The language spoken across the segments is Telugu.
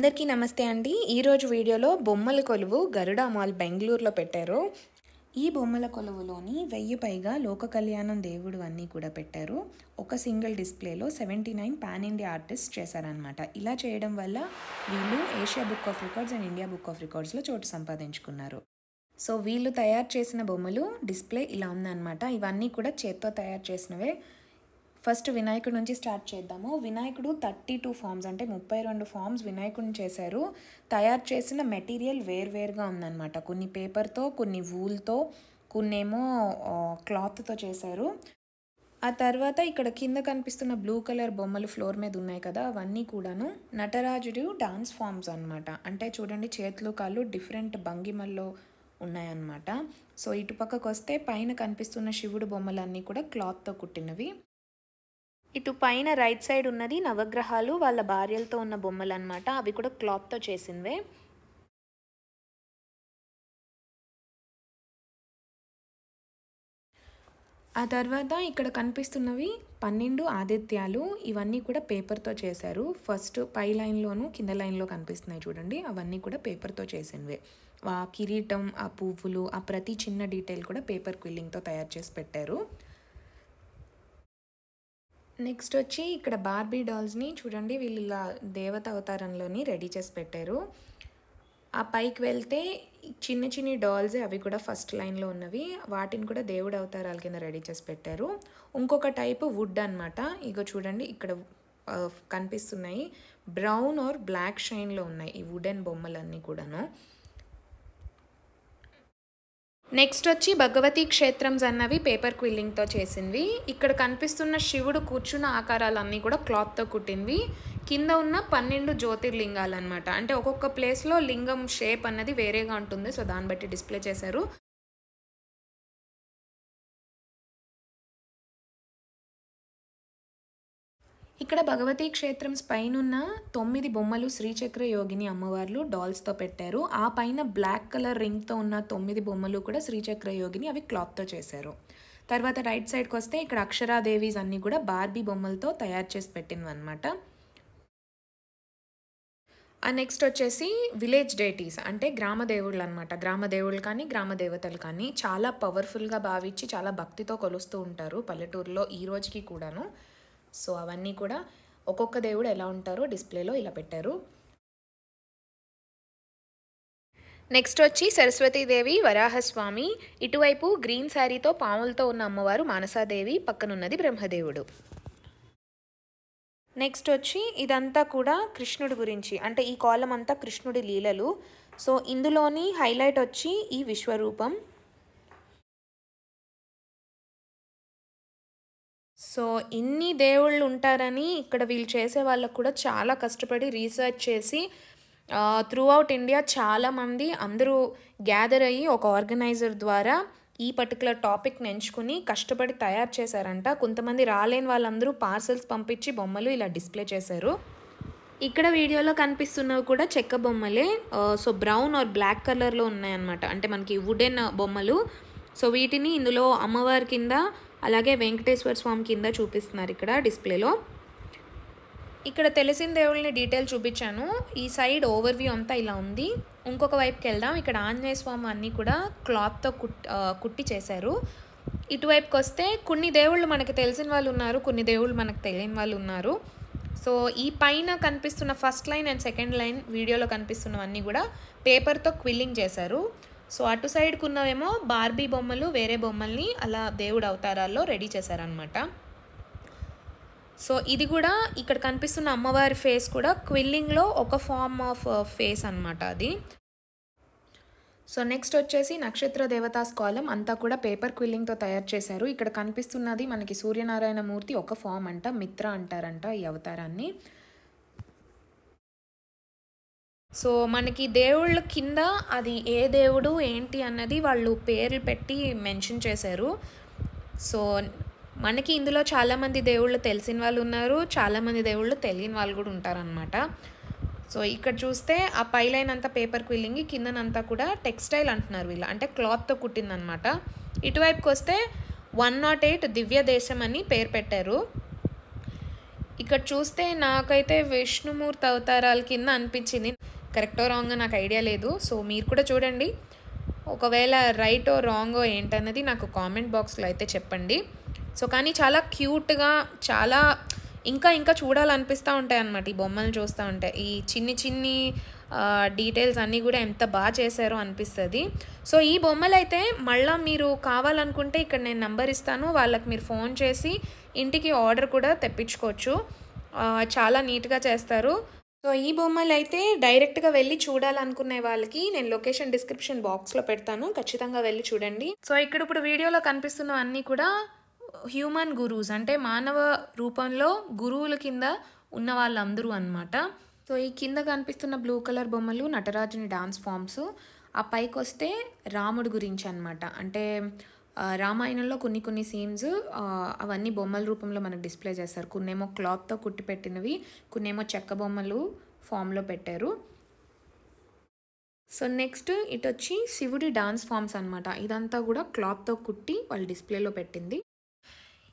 అందరికీ నమస్తే అండి ఈరోజు వీడియోలో బొమ్మల కొలువు గరుడా మాల్ బెంగళూరులో పెట్టారు ఈ బొమ్మల కొలువులోని వెయ్యి పైగా లోక కళ్యాణం దేవుడు అన్నీ కూడా పెట్టారు ఒక సింగిల్ డిస్ప్లేలో seventy nine pan India artist చేశారనమాట ఇలా చేయడం వల్ల వీళ్ళు Asia book of records and India book of రికార్డ్స్లో చోటు సంపాదించుకున్నారు సో వీళ్ళు తయారు చేసిన బొమ్మలు డిస్ప్లే ఇలా ఉందన్నమాట ఇవన్నీ కూడా చేత్తో తయారు చేసినవే ఫస్ట్ వినాయకుడి నుంచి స్టార్ట్ చేద్దాము వినాయకుడు థర్టీ టూ ఫామ్స్ అంటే ముప్పై రెండు ఫామ్స్ వినాయకుడిని చేశారు తయారు చేసిన మెటీరియల్ వేర్వేరుగా ఉందన్నమాట కొన్ని పేపర్తో కొన్ని వూల్తో కొన్నేమో క్లాత్తో చేశారు ఆ తర్వాత ఇక్కడ కింద కనిపిస్తున్న బ్లూ కలర్ బొమ్మలు ఫ్లోర్ మీద ఉన్నాయి కదా అవన్నీ కూడాను నటరాజుడు డాన్స్ ఫామ్స్ అనమాట అంటే చూడండి చేతులు కాళ్ళు డిఫరెంట్ భంగిమల్లో ఉన్నాయన్నమాట సో ఇటుపక్కకు వస్తే పైన కనిపిస్తున్న శివుడు బొమ్మలన్నీ కూడా క్లాత్తో కుట్టినవి ఇటు పైన రైట్ సైడ్ ఉన్నది నవగ్రహాలు వాళ్ళ భార్యలతో ఉన్న బొమ్మలు అనమాట అవి కూడా క్లాత్తో చేసినవే ఆ తర్వాత ఇక్కడ కనిపిస్తున్నవి పన్నెండు ఆదిత్యాలు ఇవన్నీ కూడా పేపర్తో చేశారు ఫస్ట్ పై లైన్లోను కింద లైన్లో కనిపిస్తున్నాయి చూడండి అవన్నీ కూడా పేపర్తో చేసినవే ఆ కిరీటం ఆ పువ్వులు ఆ ప్రతి చిన్న డీటెయిల్ కూడా పేపర్ క్విల్లింగ్తో తయారు చేసి పెట్టారు నెక్స్ట్ వచ్చి ఇక్కడ బార్బీ డాల్స్ని చూడండి వీళ్ళు ఇలా దేవత అవతారంలోని రెడీ చేసి పెట్టారు ఆ పైకి వెళ్తే చిన్న చిన్ని డాల్స్ అవి కూడా ఫస్ట్ లైన్లో ఉన్నవి వాటిని కూడా దేవుడు అవతారాల కింద రెడీ చేసి పెట్టారు ఇంకొక టైపు వుడ్ అనమాట ఇగో చూడండి ఇక్కడ కనిపిస్తున్నాయి బ్రౌన్ ఆర్ బ్లాక్ షైన్లో ఉన్నాయి ఈ వుడెన్ బొమ్మలన్నీ కూడాను నెక్స్ట్ వచ్చి భగవతి క్షేత్రంస్ అన్నవి పేపర్ క్విల్లింగ్తో చేసింది ఇక్కడ కనిపిస్తున్న శివుడు కూర్చున్న ఆకారాలన్నీ కూడా క్లాత్తో కుట్టింది కింద ఉన్న పన్నెండు జ్యోతిర్లింగాలు అనమాట అంటే ఒక్కొక్క ప్లేస్లో లింగం షేప్ అన్నది వేరేగా ఉంటుంది సో దాన్ని బట్టి డిస్ప్లే చేశారు ఇక్కడ భగవతీ క్షేత్రం పైనున్న తొమ్మిది బొమ్మలు శ్రీచక్ర యోగిని అమ్మవార్లు డాల్స్తో పెట్టారు ఆ పైన బ్లాక్ కలర్ రింగ్తో ఉన్న తొమ్మిది బొమ్మలు కూడా శ్రీచక్ర యోగిని అవి క్లాత్తో చేశారు తర్వాత రైట్ సైడ్కి వస్తే ఇక్కడ అక్షరాదేవీస్ అన్నీ కూడా బార్బీ బొమ్మలతో తయారు చేసి పెట్టినవన్నమాట నెక్స్ట్ వచ్చేసి విలేజ్ డేటీస్ అంటే గ్రామ దేవుళ్ళు అనమాట గ్రామ దేవుళ్ళు కానీ గ్రామ దేవతలు కానీ చాలా పవర్ఫుల్గా భావించి చాలా భక్తితో కొలుస్తూ ఉంటారు పల్లెటూరులో ఈ రోజుకి కూడాను సో అవన్నీ కూడా ఒక్కొక్క దేవుడు ఎలా ఉంటారో డిస్ప్లేలో ఇలా పెట్టారు నెక్స్ట్ వచ్చి సరస్వతీదేవి వరాహస్వామి ఇటువైపు గ్రీన్ శారీతో పాములతో ఉన్న అమ్మవారు మానసాదేవి పక్కనున్నది బ్రహ్మదేవుడు నెక్స్ట్ వచ్చి ఇదంతా కూడా కృష్ణుడి గురించి అంటే ఈ కాలం అంతా కృష్ణుడి లీలలు సో ఇందులోని హైలైట్ వచ్చి ఈ విశ్వరూపం సో ఇన్ని దేవుళ్ళు ఉంటారని ఇక్కడ వీళ్ళు చేసే వాళ్ళకు కూడా చాలా కష్టపడి రీసెర్చ్ చేసి త్రూ అవుట్ ఇండియా చాలామంది అందరూ గ్యాదర్ అయ్యి ఒక ఆర్గనైజర్ ద్వారా ఈ పర్టికులర్ టాపిక్ని ఎంచుకుని కష్టపడి తయారు చేశారంట కొంతమంది రాలేని వాళ్ళందరూ పార్సల్స్ పంపించి బొమ్మలు ఇలా డిస్ప్లే చేశారు ఇక్కడ వీడియోలో కనిపిస్తున్నవి కూడా చెక్క బొమ్మలే సో బ్రౌన్ ఆర్ బ్లాక్ కలర్లో ఉన్నాయన్నమాట అంటే మనకి వుడెన్ బొమ్మలు సో వీటిని ఇందులో అమ్మవారి కింద అలాగే వెంకటేశ్వర స్వామి కింద చూపిస్తున్నారు ఇక్కడ డిస్ప్లేలో ఇక్కడ తెలిసిన దేవుళ్ళని డీటెయిల్ చూపించాను ఈ సైడ్ ఓవర్ వ్యూ అంతా ఇలా ఉంది ఇంకొక వైపుకి వెళ్దాం ఇక్కడ ఆంజనేయ స్వామి అన్నీ కూడా క్లాత్తో కుట్ కుట్టి చేశారు ఇటువైపుకి వస్తే కొన్ని దేవుళ్ళు మనకు తెలిసిన వాళ్ళు ఉన్నారు కొన్ని దేవుళ్ళు మనకు తెలియని వాళ్ళు ఉన్నారు సో ఈ పైన కనిపిస్తున్న first line and second line వీడియోలో కనిపిస్తున్నవన్నీ కూడా పేపర్తో క్విల్లింగ్ చేశారు సో అటు సైడ్కి ఉన్నవేమో బార్బీ బొమ్మలు వేరే బొమ్మల్ని అలా దేవుడు అవతారాల్లో రెడీ చేశారనమాట సో ఇది కూడా ఇక్కడ కనిపిస్తున్న అమ్మవారి ఫేస్ కూడా క్విల్లింగ్లో ఒక ఫామ్ ఆఫ్ ఫేస్ అనమాట అది సో నెక్స్ట్ వచ్చేసి నక్షత్ర దేవతాస్ కాలం అంతా కూడా పేపర్ క్విల్లింగ్తో తయారు చేశారు ఇక్కడ కనిపిస్తున్నది మనకి సూర్యనారాయణ మూర్తి ఒక ఫామ్ అంట మిత్ర అంటారంట ఈ అవతారాన్ని సో మనకి దేవుళ్ళ కింద అది ఏ దేవుడు ఏంటి అన్నది వాళ్ళు పేర్లు పెట్టి మెన్షన్ చేశారు సో మనకి ఇందులో చాలామంది దేవుళ్ళు తెలిసిన వాళ్ళు ఉన్నారు చాలామంది దేవుళ్ళు తెలియని వాళ్ళు కూడా ఉంటారనమాట సో ఇక్కడ చూస్తే ఆ పైలైన్ అంతా పేపర్ క్విల్లింగ్ కిందనంతా కూడా టెక్స్టైల్ అంటున్నారు వీళ్ళు అంటే క్లాత్తో కుట్టిందనమాట ఇటువైపుకి వస్తే వన్ నాట్ ఎయిట్ దివ్య దేశం అని పేరు పెట్టారు ఇక్కడ చూస్తే నాకైతే విష్ణుమూర్తి అవతారాల కింద అనిపించింది కరెక్టో రాంగో నాకు ఐడియా లేదు సో మీరు కూడా చూడండి ఒకవేళ రైటో రాంగో ఏంటన్నది నాకు కామెంట్ బాక్స్లో అయితే చెప్పండి సో కానీ చాలా క్యూట్గా చాలా ఇంకా ఇంకా చూడాలనిపిస్తూ ఉంటాయి అన్నమాట ఈ బొమ్మలు చూస్తూ ఉంటాయి ఈ చిన్ని చిన్ని డీటెయిల్స్ అన్నీ కూడా ఎంత బాగా చేశారో అనిపిస్తుంది సో ఈ బొమ్మలు అయితే మళ్ళీ మీరు కావాలనుకుంటే ఇక్కడ నేను నంబర్ ఇస్తాను వాళ్ళకి మీరు ఫోన్ చేసి ఇంటికి ఆర్డర్ కూడా తెప్పించుకోవచ్చు చాలా నీట్గా చేస్తారు సో ఈ బొమ్మలు అయితే డైరెక్ట్గా వెళ్ళి చూడాలనుకునే వాళ్ళకి నేను లొకేషన్ డిస్క్రిప్షన్ బాక్స్లో పెడతాను ఖచ్చితంగా వెళ్ళి చూడండి సో ఇక్కడ ఇప్పుడు వీడియోలో కనిపిస్తున్నవన్నీ కూడా హ్యూమన్ గురువుస్ అంటే మానవ రూపంలో గురువుల కింద ఉన్న వాళ్ళందరూ అనమాట సో ఈ కింద కనిపిస్తున్న బ్లూ కలర్ బొమ్మలు నటరాజుని డాన్స్ ఫామ్స్ ఆ పైకి వస్తే రాముడి గురించి అనమాట అంటే రామాయణంలో కొన్ని కొన్ని సీన్స్ అవన్నీ బొమ్మల రూపంలో మనకు డిస్ప్లే చేస్తారు కొన్నేమో క్లాత్తో కుట్టి పెట్టినవి కొన్నేమో చెక్క బొమ్మలు ఫామ్లో పెట్టారు సో నెక్స్ట్ ఇటు వచ్చి శివుడి డాన్స్ ఫామ్స్ అనమాట ఇదంతా కూడా క్లాత్తో కుట్టి వాళ్ళు డిస్ప్లేలో పెట్టింది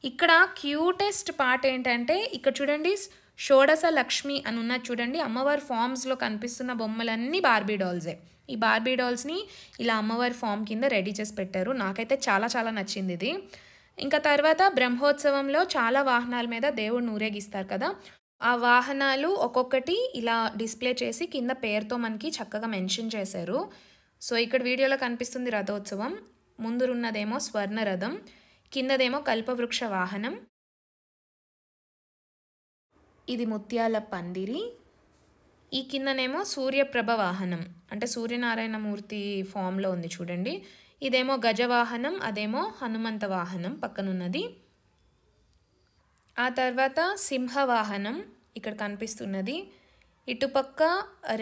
ఇక్కడ క్యూటెస్ట్ పార్ట్ ఏంటంటే ఇక్కడ చూడండి షోడస లక్ష్మి అని ఉన్న చూడండి అమ్మవారి ఫామ్స్లో కనిపిస్తున్న బొమ్మలన్నీ బార్బీ డాల్సే ఈ బార్బీ డాల్స్ని ఇలా అమ్మవారి ఫామ్ కింద రెడీ చేసి పెట్టారు నాకైతే చాలా చాలా నచ్చింది ఇది ఇంకా తర్వాత బ్రహ్మోత్సవంలో చాలా వాహనాల మీద దేవుడిని ఊరేగిస్తారు కదా ఆ వాహనాలు ఒక్కొక్కటి ఇలా డిస్ప్లే చేసి కింద పేరుతో మనకి చక్కగా మెన్షన్ చేశారు సో ఇక్కడ వీడియోలో కనిపిస్తుంది రథోత్సవం ముందురున్నదేమో స్వర్ణ రథం కిందదేమో కల్పవృక్ష వాహనం ఇది ముత్యాల పందిరి ఈ కిందనేమో సూర్యప్రభ వాహనం అంటే సూర్యనారాయణ మూర్తి ఫామ్లో ఉంది చూడండి ఇదేమో గజవాహనం అదేమో హనుమంత వాహనం పక్కనున్నది ఆ తర్వాత సింహవాహనం ఇక్కడ కనిపిస్తున్నది ఇటుపక్క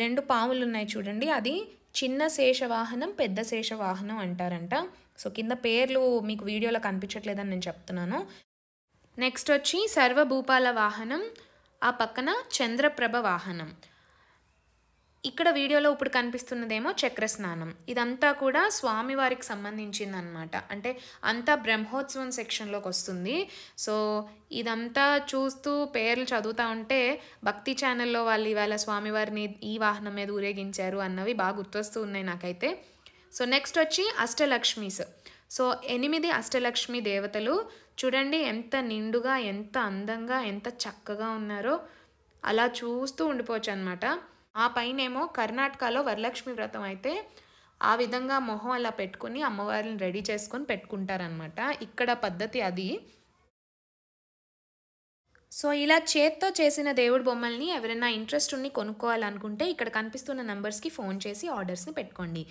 రెండు పాములు ఉన్నాయి చూడండి అది చిన్న శేషవాహనం పెద్ద శేషవాహనం అంటారంట సో కింద పేర్లు మీకు వీడియోలో కనిపించట్లేదని నేను చెప్తున్నాను నెక్స్ట్ వచ్చి సర్వభూపాల వాహనం ఆ పక్కన చంద్రప్రభ వాహనం ఇక్కడ వీడియోలో ఇప్పుడు కనిపిస్తున్నదేమో చక్రస్నానం ఇదంతా కూడా స్వామివారికి సంబంధించింది అనమాట అంటే అంతా బ్రహ్మోత్సవం సెక్షన్లోకి వస్తుంది సో ఇదంతా చూస్తూ పేర్లు చదువుతూ ఉంటే భక్తి ఛానల్లో వాళ్ళు ఇవాళ స్వామివారిని ఈ వాహనం మీద ఊరేగించారు అన్నవి బాగా గుర్తొస్తూ ఉన్నాయి నాకైతే సో నెక్స్ట్ వచ్చి అష్టలక్ష్మీస్ సో ఎనిమిది అష్టలక్ష్మి దేవతలు చూడండి ఎంత నిండుగా ఎంత అందంగా ఎంత చక్కగా ఉన్నారో అలా చూస్తూ ఉండిపోవచ్చు అనమాట ఆ పైనేమో కర్ణాటకలో వరలక్ష్మి వ్రతం అయితే ఆ విధంగా మొహం అలా పెట్టుకుని అమ్మవారిని రెడీ చేసుకొని పెట్టుకుంటారనమాట ఇక్కడ పద్ధతి అది సో ఇలా చేత్తో చేసిన దేవుడి బొమ్మల్ని ఎవరైనా ఇంట్రెస్ట్ ఉండి కొనుక్కోవాలనుకుంటే ఇక్కడ కనిపిస్తున్న నెంబర్స్కి ఫోన్ చేసి ఆర్డర్స్ని పెట్టుకోండి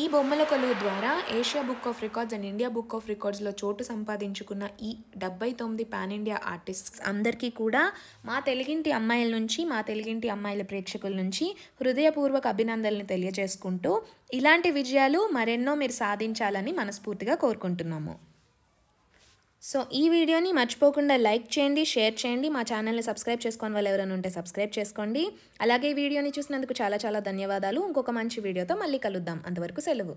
ఈ బొమ్మల కొలువు ద్వారా Asia book of records and India book of రికార్డ్స్లో చోటు సంపాదించుకున్న ఈ డెబ్బై తొమ్మిది పాన్ ఇండియా ఆర్టిస్ట్స్ అందరికీ కూడా మా తెలుగింటి అమ్మాయిల నుంచి మా తెలుగింటి అమ్మాయిల ప్రేక్షకుల నుంచి హృదయపూర్వక అభినందనలు తెలియజేసుకుంటూ ఇలాంటి విజయాలు మరెన్నో మీరు సాధించాలని మనస్ఫూర్తిగా కోరుకుంటున్నాము సో ఈ వీడియోని మర్చిపోకుండా లైక్ చేయండి షేర్ చేయండి మా ఛానల్ని సబ్స్క్రైబ్ చేసుకోని వాళ్ళు ఎవరైనా ఉంటే సబ్స్క్రైబ్ చేసుకోండి అలాగే ఈ వీడియోని చూసినందుకు చాలా చాలా ధన్యవాదాలు ఇంకొక మంచి వీడియోతో మళ్ళీ కలుద్దాం అంతవరకు సెలవు